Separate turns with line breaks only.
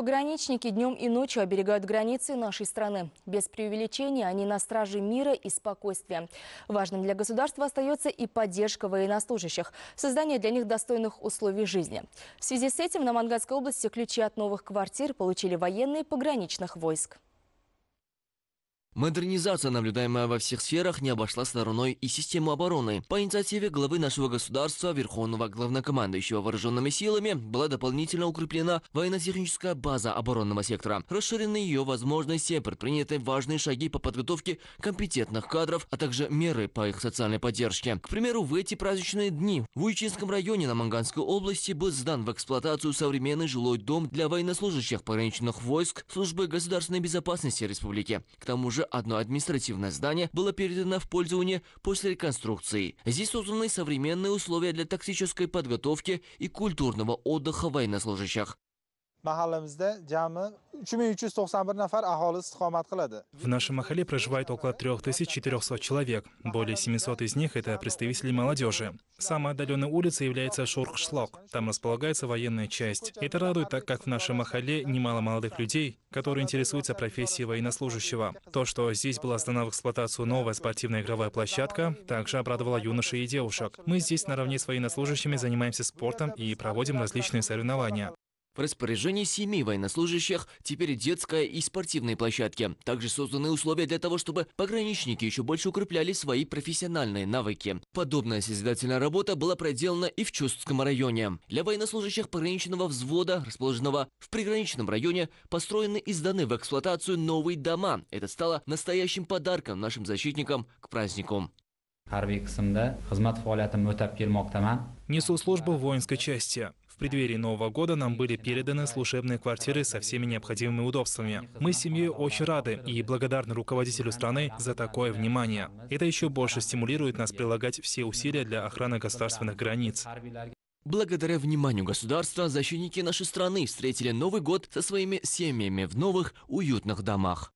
Пограничники днем и ночью оберегают границы нашей страны. Без преувеличения они на страже мира и спокойствия. Важным для государства остается и поддержка военнослужащих, создание для них достойных условий жизни. В связи с этим на Мангатской области ключи от новых квартир получили военные пограничных войск.
Модернизация, наблюдаемая во всех сферах, не обошла стороной и систему обороны. По инициативе главы нашего государства, Верховного Главнокомандующего Вооруженными Силами, была дополнительно укреплена военно-техническая база оборонного сектора. Расширены ее возможности, предприняты важные шаги по подготовке компетентных кадров, а также меры по их социальной поддержке. К примеру, в эти праздничные дни в Уйчинском районе на Манганской области был сдан в эксплуатацию современный жилой дом для военнослужащих пограничных войск Службы государственной безопасности республики. К тому же, также одно административное здание было передано в пользование после реконструкции. Здесь созданы современные условия для тактической подготовки и культурного отдыха военнослужащих.
В нашем Махале проживает около 3400 человек. Более 700 из них — это представители молодежи. Самой отдаленной улицей является Шурхшлок. Там располагается военная часть. Это радует, так как в нашем Махале немало молодых людей, которые интересуются профессией военнослужащего. То, что здесь была сдана в эксплуатацию новая спортивная игровая площадка, также обрадовала юношей и девушек. Мы здесь наравне с военнослужащими занимаемся спортом и проводим различные соревнования. В распоряжении
семи военнослужащих теперь детская и спортивные площадки. Также созданы условия для того, чтобы пограничники еще больше укрепляли свои профессиональные навыки. Подобная созидательная работа была проделана и в Чустском районе. Для военнослужащих пограничного взвода, расположенного в приграничном районе, построены и сданы в эксплуатацию новые дома. Это стало настоящим
подарком нашим защитникам к празднику. Несу службу в воинской части. В преддверии Нового года нам были переданы служебные квартиры со всеми необходимыми удобствами. Мы с семьей очень рады и благодарны руководителю страны за такое внимание. Это еще больше стимулирует нас прилагать все усилия для охраны государственных границ. Благодаря вниманию государства, защитники нашей страны встретили
Новый год со своими семьями в новых уютных домах.